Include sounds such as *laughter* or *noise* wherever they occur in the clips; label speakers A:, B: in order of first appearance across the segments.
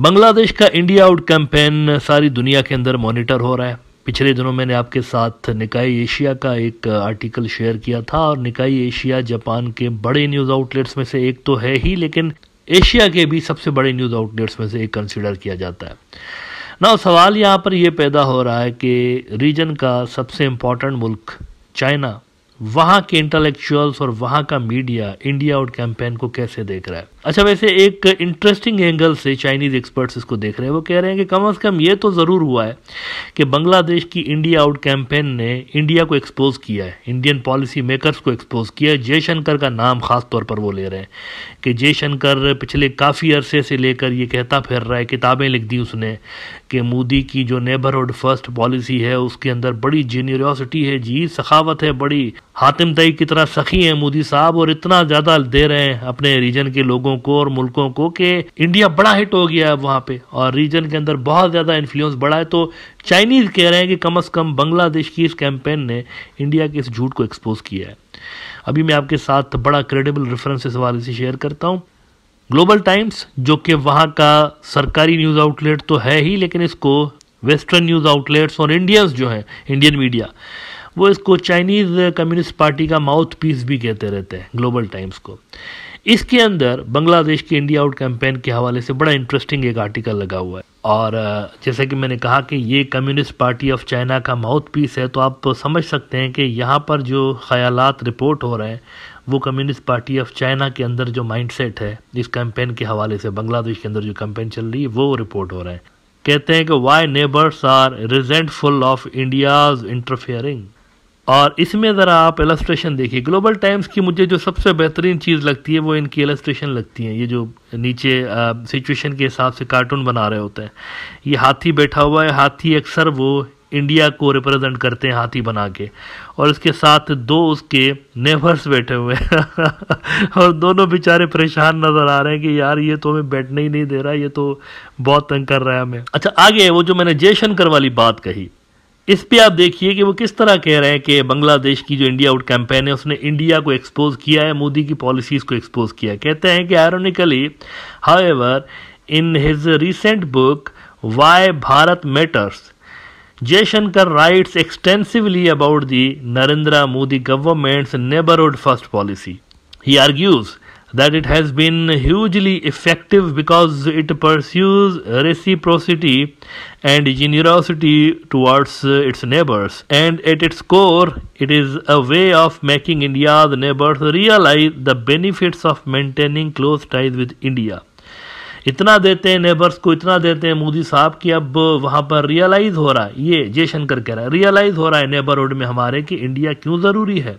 A: बांग्लादेश का India out campaign सारी दुनिया के अंदर मॉनिटर हो रहा है पिछले दिनों मैंने आपके साथ निकाय एशिया का एक आर्टिकल शेयर किया था और निकाय एशिया जापान के बड़े न्यूज़ आउटलेट्स में से एक तो है ही लेकिन एशिया के भी सबसे बड़े न्यूज़ आउटलेट्स में से एक कंसिडर किया जाता है ना सवाल यहाँ पर यह पैदा हो रहा है कि रीजन का सबसे इंपॉर्टेंट मुल्क चाइना वहाँ के इंटेलेक्चुअल्स और वहाँ का मीडिया इंडिया आउट कैंपेन को कैसे देख रहा है अच्छा वैसे एक इंटरेस्टिंग एंगल से चाइनीज़ एक्सपर्ट्स इसको देख रहे हैं वो कह रहे हैं कि कम से कम ये तो ज़रूर हुआ है कि बांग्लादेश की इंडिया आउट कैंपेन ने इंडिया को एक्सपोज किया है इंडियन पॉलिसी मेकर्स को एक्सपोज किया है जयशंकर का नाम ख़ास तौर पर वो ले रहे हैं कि जयशंकर पिछले काफ़ी अरसे से लेकर ये कहता फिर रहा है किताबें लिख दी उसने कि मोदी की जो नेबरहुड फर्स्ट पॉलिसी है उसके अंदर बड़ी जीनियरसिटी है जी सखावत है बड़ी हातिम तई की तरह सखी है मोदी साहब और इतना ज़्यादा दे रहे हैं अपने रीजन के लोगों लोगों को और मुल्कों को कि इंडिया बड़ा हिट हो गया है वहाँ पे और रीजन के अंदर बहुत ज़्यादा इन्फ्लुएंस बढ़ा है तो चाइनीज़ कह रहे हैं कि कम से कम बांग्लादेश की इस कैंपेन ने इंडिया के इस झूठ को एक्सपोज किया है अभी मैं आपके साथ बड़ा क्रेडिबल रेफरेंस इस हवाले से शेयर करता हूँ ग्लोबल टाइम्स जो कि वहाँ का सरकारी न्यूज़ आउटलेट तो है ही लेकिन इसको वेस्टर्न न्यूज़ आउटलेट्स और इंडियंस जो हैं इंडियन मीडिया वो इसको चाइनीज़ कम्युनिस्ट पार्टी का माउथ पीस भी कहते रहते हैं ग्लोबल टाइम्स को इसके अंदर बांग्लादेश की इंडिया आउट कैंपेन के हवाले से बड़ा इंटरेस्टिंग एक आर्टिकल लगा हुआ है और जैसे कि मैंने कहा कि ये कम्युनिस्ट पार्टी ऑफ चाइना का माउथ पीस है तो आप समझ सकते हैं कि यहाँ पर जो ख्याल रिपोर्ट हो रहे हैं वो कम्युनिस्ट पार्टी ऑफ चाइना के अंदर जो माइंडसेट है इस कैंपेन के हवाले से बांग्लादेश के अंदर जो कैंपेन चल रही है वो रिपोर्ट हो रहे हैं कहते हैं कि why neighbours are resentful of India's interfering और इसमें ज़रा आप एलस्ट्रेशन देखिए ग्लोबल टाइम्स की मुझे जो सबसे बेहतरीन चीज़ लगती है वो इनकी एलस्ट्रेशन लगती है ये जो नीचे सिचुएशन के हिसाब से कार्टून बना रहे होते हैं ये हाथी बैठा हुआ है हाथी अक्सर वो इंडिया को रिप्रेजेंट करते हैं हाथी बना के और इसके साथ दो उसके नेवर्स बैठे हुए हैं *laughs* और दोनों बेचारे परेशान नज़र आ रहे हैं कि यार ये तो हमें बैठने ही नहीं दे रहा ये तो बहुत तंग कर रहा है हमें अच्छा आगे वो जो मैंने जयशंकर वाली बात कही इस पे आप देखिए कि वो किस तरह कह रहे हैं कि बांग्लादेश की जो इंडिया आउट कैंपेन है उसने इंडिया को एक्सपोज किया है मोदी की पॉलिसीज को एक्सपोज किया है कहते हैं कि ironically how in his recent book why Bharat matters Jaishankar writes extensively about the Narendra Modi government's neighbourhood first policy he argues that it has been hugely effective because it pursues reciprocity and generosity towards its neighbors. And at its core, it is a way of making India's neighbors realize the benefits of maintaining close ties with India. इतना देते हैं neighbours को इतना देते हैं मोदी साहब कि अब वहाँ पर रियलाइज़ हो रहा है ये जयशंकर कह रहा है रियलाइज़ हो रहा है नेबरहुड में हमारे कि इंडिया क्यों ज़रूरी है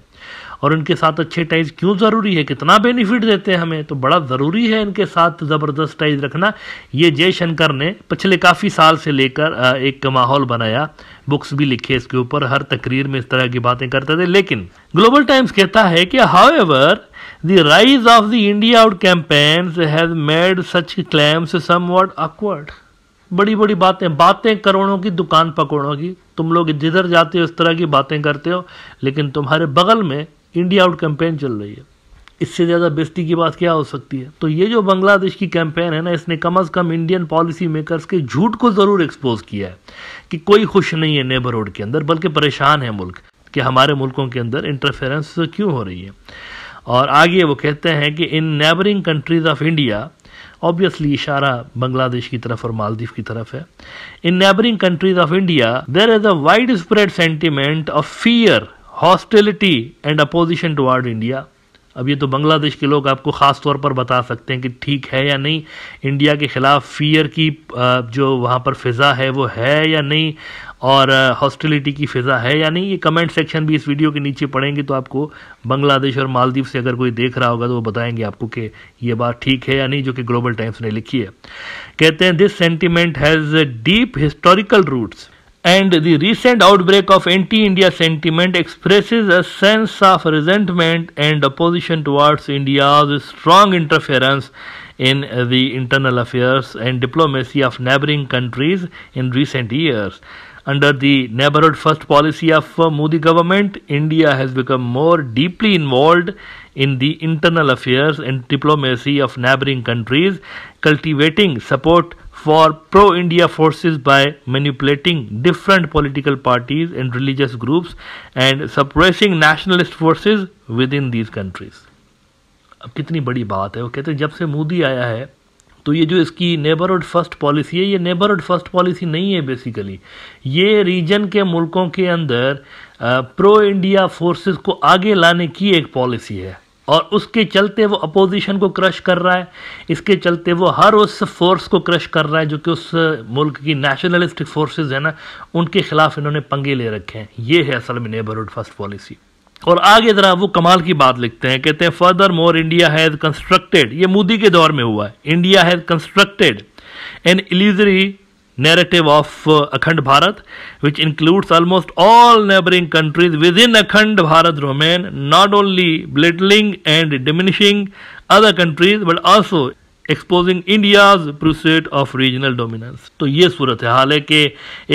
A: और इनके साथ अच्छे टाइज क्यों ज़रूरी है कितना बेनिफिट देते हैं हमें तो बड़ा ज़रूरी है इनके साथ ज़बरदस्त टाइज रखना ये जयशंकर ने पिछले काफ़ी साल से लेकर एक माहौल बनाया बुक्स भी लिखे इसके ऊपर हर तकरीर में इस तरह की बातें करते थे लेकिन ग्लोबल टाइम्स कहता है कि however the rise of the India out campaigns has made such claims word awkward बड़ी बड़ी बातें बातें करोड़ों की दुकान पकोड़ों की तुम लोग जिधर जाते हो इस तरह की बातें करते हो लेकिन तुम्हारे बगल में इंडिया आउट कैंपेन चल रही है इससे ज़्यादा बेस्ती की बात क्या हो सकती है तो ये जो बांग्लादेश की कैंपेन है ना इसने कम अज़ कम इंडियन पॉलिसी मेकर्स के झूठ को ज़रूर एक्सपोज किया है कि कोई खुश नहीं है नेबरहुड के अंदर बल्कि परेशान है मुल्क कि हमारे मुल्कों के अंदर इंटरफेरेंस क्यों हो रही है और आगे वो कहते हैं कि in neighbouring countries of India obviously इशारा बांग्लादेश की तरफ और मालदीव की तरफ है in neighbouring countries of India there is a widespread sentiment of fear hostility and opposition toward India अब ये तो बांग्लादेश के लोग आपको ख़ास तौर पर बता सकते हैं कि ठीक है या नहीं इंडिया के ख़िलाफ़ फ़ियर की जो वहाँ पर फ़िज़ा है वो है या नहीं और हॉस्टिलिटी की फ़िज़ा है या नहीं ये कमेंट सेक्शन भी इस वीडियो के नीचे पढ़ेंगे तो आपको बांग्लादेश और मालदीव से अगर कोई देख रहा होगा तो वो बताएंगे आपको कि ये बात ठीक है या नहीं जो कि ग्लोबल टाइम्स ने लिखी है कहते हैं this sentiment has deep historical roots and the recent outbreak of anti India sentiment expresses a sense of resentment and opposition towards India's strong interference in the internal affairs and diplomacy of neighboring countries in recent years. Under the neighborhood first policy of Modi government, India has become more deeply involved in the internal affairs and diplomacy of neighboring countries, cultivating support for pro India forces by manipulating different political parties and religious groups and suppressing nationalist forces within these countries. ab kitni badi baat hai wo kehte jab se modi aaya hai तो ये जो इसकी neighbourhood first policy है ये neighbourhood first policy नहीं है basically ये reason के मुल्कों के अंदर प्रो इंडिया फोर्सेस को आगे लाने की एक पॉलिसी है और उसके चलते वो अपोजिशन को क्रश कर रहा है इसके चलते वो हर उस फोर्स को क्रश कर रहा है जो कि उस मुल्क की नेशनलिस्टिक फोर्सेज है ना उनके खिलाफ इन्होंने पंगे ले रखे हैं ये है असल में नेबरहुड फर्स्ट पॉलिसी और आगे ज़रा वो कमाल की बात लिखते हैं कहते हैं furthermore India has constructed ये मोदी के दौर में हुआ है India has constructed an illusory narrative of Akhand Bharat which includes almost all neighbouring countries within Akhand Bharat remain not only belittling and diminishing other countries but also exposing India's pursuit of regional dominance तो ये सूरत है हाल है कि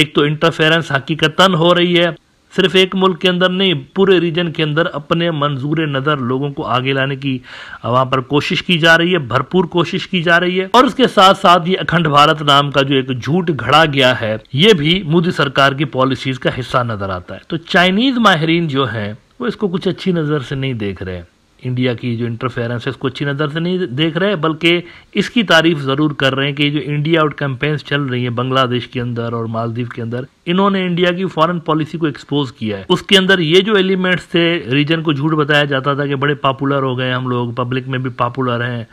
A: एक तो interference हकीकतन हो रही है सिर्फ एक मुल्क के अंदर नहीं पूरे रीजन के अंदर अपने मंजूर नज़र लोगों को आगे लाने की वहाँ पर कोशिश की जा रही है भरपूर कोशिश की जा रही है और इसके साथ साथ ये अखंड भारत नाम का जो एक झूठ घड़ा गया है ये भी मोदी सरकार की पॉलिसीज का हिस्सा नजर आता है तो चाइनीज माहरीन जो है वो इसको कुछ अच्छी नज़र से नहीं देख रहे हैं इंडिया की जो इंटरफेरेंस है इसको अच्छी नज़र से नहीं देख रहे बल्कि इसकी तारीफ ज़रूर कर रहे हैं कि जो इंडिया आउट कैंपेन्स चल रही हैं बांग्लादेश के अंदर और मालदीव के अंदर इन्होंने इंडिया की फॉरेन पॉलिसी को एक्सपोज किया है उसके अंदर ये जो एलिमेंट्स थे रीजन को झूठ बताया जाता था कि बड़े पॉपुलर हो गए हम लोग पब्लिक में भी पॉपुलर हैं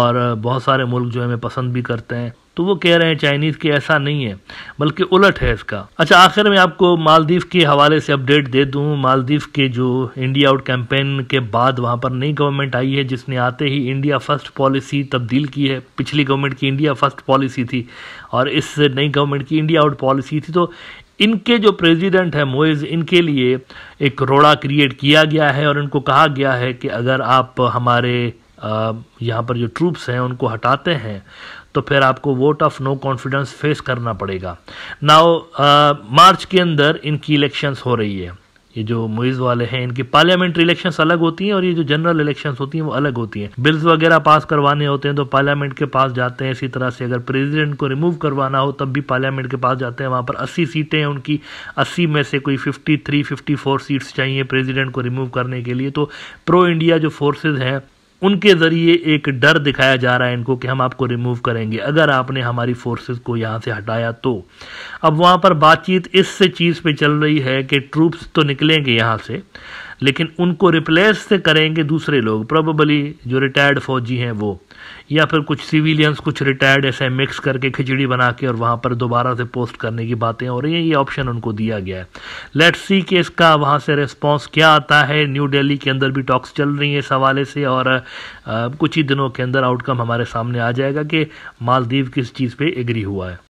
A: और बहुत सारे मुल्क जो हमें पसंद भी करते हैं तो वो कह रहे हैं चाइनीज़ के ऐसा नहीं है बल्कि उलट है इसका अच्छा आखिर में आपको मालदीव के हवाले से अपडेट दे दूँ मालदीव के जो इंडिया आउट कैंपेन के बाद वहाँ पर नई गवर्नमेंट आई है जिसने आते ही इंडिया फर्स्ट पॉलिसी तब्दील की है पिछली गवर्नमेंट की इंडिया फर्स्ट पॉलिसी थी और इस नई गवर्नमेंट की इंडिया आउट पॉलिसी थी तो इनके जो प्रेसिडेंट है मोइज़ इनके लिए एक रोड़ा क्रिएट किया गया है और इनको कहा गया है कि अगर आप हमारे यहाँ पर जो ट्रूप्स हैं उनको हटाते हैं तो फिर आपको vote of no confidence face करना पड़ेगा नाउ मार्च uh, के अंदर इनकी इलेक्शंस हो रही है ये जो मुइज वाले हैं इनकी पार्लियामेंट्री इलेक्शंस अलग होती हैं और ये जो जनरल इलेक्शंस होती हैं वो अलग होती हैं बिल्स वगैरह पास करवाने होते हैं तो पार्लियामेंट के पास जाते हैं इसी तरह से अगर प्रेसिडेंट को रिमूव करवाना हो तब भी पार्लियामेंट के पास जाते हैं वहाँ पर अस्सी सीटें हैं उनकी अस्सी में से कोई fifty three fifty four seats चाहिए प्रेजिडेंट को रिमूव करने के लिए तो प्रो इंडिया जो फोर्सेज हैं उनके ज़रिए एक डर दिखाया जा रहा है इनको कि हम आपको रिमूव करेंगे अगर आपने हमारी फोर्सेस को यहाँ से हटाया तो अब वहाँ पर बातचीत इस से चीज़ पे चल रही है कि ट्रूप्स तो निकलेंगे यहाँ से लेकिन उनको रिप्लेस से करेंगे दूसरे लोग प्रॉबली जो रिटायर्ड फौजी हैं वो या फिर कुछ सिविलियंस कुछ रिटायर्ड ऐसे मिक्स करके खिचड़ी बना के और वहाँ पर दोबारा से पोस्ट करने की बातें हो रही हैं ये ऑप्शन उनको दिया गया है लेट्स सी कि इसका वहाँ से रिस्पॉन्स क्या आता है न्यू डेली के अंदर भी टॉक्स चल रही हैं इस हवाले से और आ, कुछ ही दिनों के अंदर आउटकम हमारे सामने आ जाएगा कि मालदीव किस चीज़ पर एग्री हुआ है